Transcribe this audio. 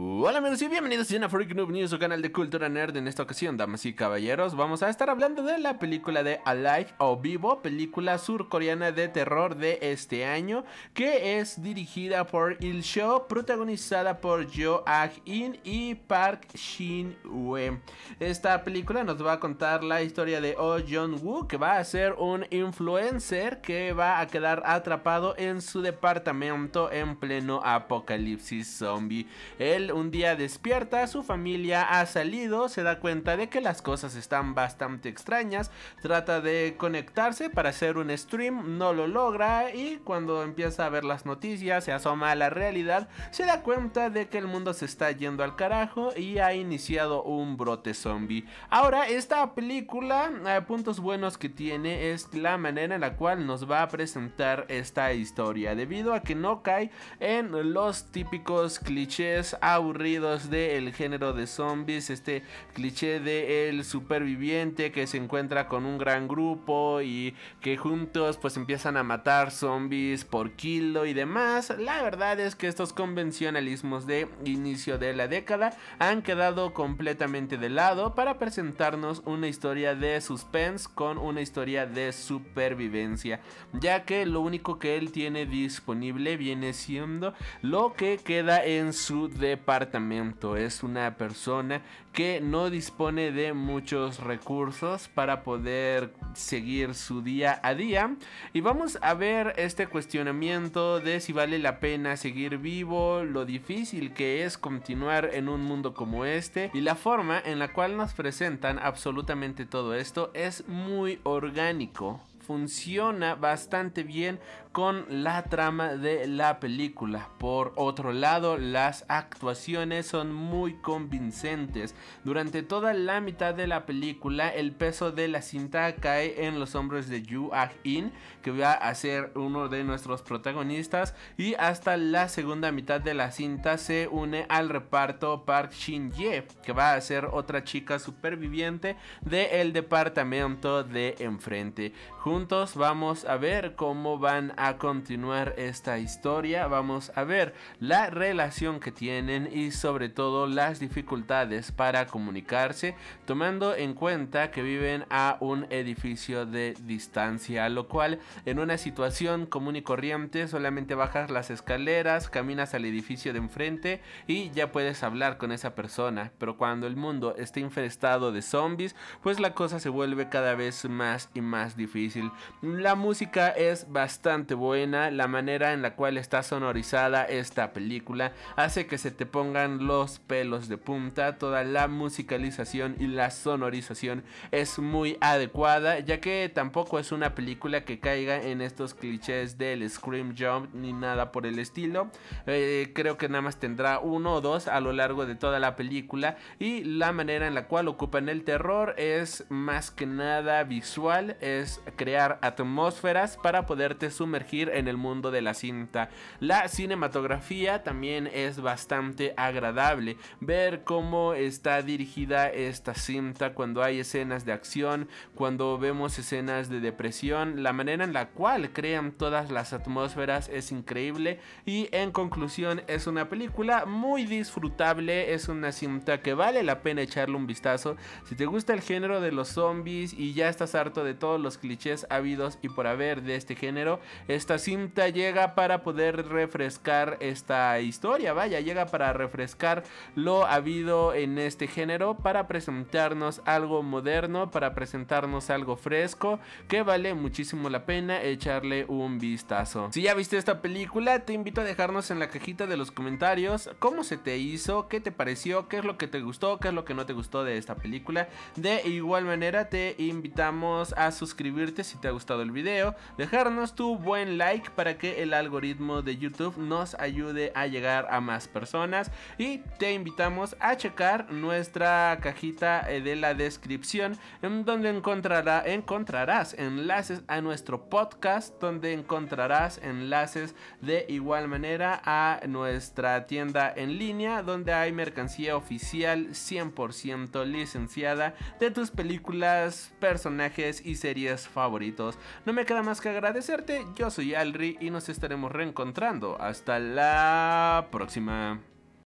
Hola amigos y bienvenidos a Freak Noob News, su canal de cultura nerd. En esta ocasión, damas y caballeros, vamos a estar hablando de la película de Alive o Vivo, película surcoreana de terror de este año, que es dirigida por Il Show, protagonizada por Jo Ah-in y Park Shin-woo. Esta película nos va a contar la historia de Oh Jong-woo, que va a ser un influencer que va a quedar atrapado en su departamento en pleno apocalipsis zombie. El un día despierta, su familia ha salido, se da cuenta de que las cosas están bastante extrañas, trata de conectarse para hacer un stream, no lo logra y cuando empieza a ver las noticias, se asoma a la realidad, se da cuenta de que el mundo se está yendo al carajo y ha iniciado un brote zombie. Ahora, esta película, A eh, puntos buenos que tiene es la manera en la cual nos va a presentar esta historia, debido a que no cae en los típicos clichés aburridos del género de zombies, este cliché de el superviviente que se encuentra con un gran grupo y que juntos pues empiezan a matar zombies por kilo y demás. La verdad es que estos convencionalismos de inicio de la década han quedado completamente de lado para presentarnos una historia de suspense con una historia de supervivencia, ya que lo único que él tiene disponible viene siendo lo que queda en su deporte departamento. Es una persona que no dispone de muchos recursos para poder seguir su día a día. Y vamos a ver este cuestionamiento de si vale la pena seguir vivo, lo difícil que es continuar en un mundo como este y la forma en la cual nos presentan absolutamente todo esto es muy orgánico funciona bastante bien con la trama de la película. Por otro lado, las actuaciones son muy convincentes. Durante toda la mitad de la película, el peso de la cinta cae en los hombros de Yu Ah-in, que va a ser uno de nuestros protagonistas, y hasta la segunda mitad de la cinta se une al reparto Park Shin-ye, que va a ser otra chica superviviente del departamento de enfrente juntos vamos a ver cómo van a continuar esta historia, vamos a ver la relación que tienen y sobre todo las dificultades para comunicarse, tomando en cuenta que viven a un edificio de distancia, lo cual en una situación común y corriente solamente bajas las escaleras, caminas al edificio de enfrente y ya puedes hablar con esa persona, pero cuando el mundo está infestado de zombies, pues la cosa se vuelve cada vez más y más difícil. La música es bastante buena, la manera en la cual está sonorizada esta película hace que se te pongan los pelos de punta, toda la musicalización y la sonorización es muy adecuada, ya que tampoco es una película que caiga en estos clichés del scream jump ni nada por el estilo. Eh, creo que nada más tendrá uno o dos a lo largo de toda la película y la manera en la cual ocupan el terror es más que nada visual, es crear atmósferas para poderte sumergir en el mundo de la cinta. La cinematografía también es bastante agradable. Ver cómo está dirigida esta cinta cuando hay escenas de acción, cuando vemos escenas de depresión, la manera en la cual crean todas las atmósferas es increíble y en conclusión es una película muy disfrutable, es una cinta que vale la pena echarle un vistazo. Si te gusta el género de los zombies y ya estás harto de todos los clichés habidos y por haber de este género. Esta cinta llega para poder refrescar esta historia, vaya, llega para refrescar lo habido en este género, para presentarnos algo moderno, para presentarnos algo fresco, que vale muchísimo la pena echarle un vistazo. Si ya viste esta película, te invito a dejarnos en la cajita de los comentarios cómo se te hizo, qué te pareció, qué es lo que te gustó, qué es lo que no te gustó de esta película. De igual manera, te invitamos a suscribirte si te ha gustado el video, dejarnos tu buen like para que el algoritmo de YouTube nos ayude a llegar a más personas y te invitamos a checar nuestra cajita eh, de la descripción en donde encontrará, encontrarás enlaces a nuestro podcast, donde encontrarás enlaces de igual manera a nuestra tienda en línea donde hay mercancía oficial 100% licenciada de tus películas, personajes y series favoritas. No me queda más que agradecerte, yo soy Alri y nos estaremos reencontrando. Hasta la próxima.